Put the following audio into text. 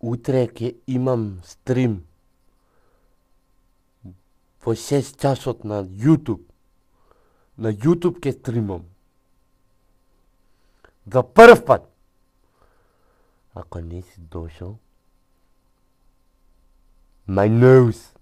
утре ќе имам стрим во 6 часот на YouTube. На YouTube ќе стримам. За прв пат. Ако не си дошол, my nose.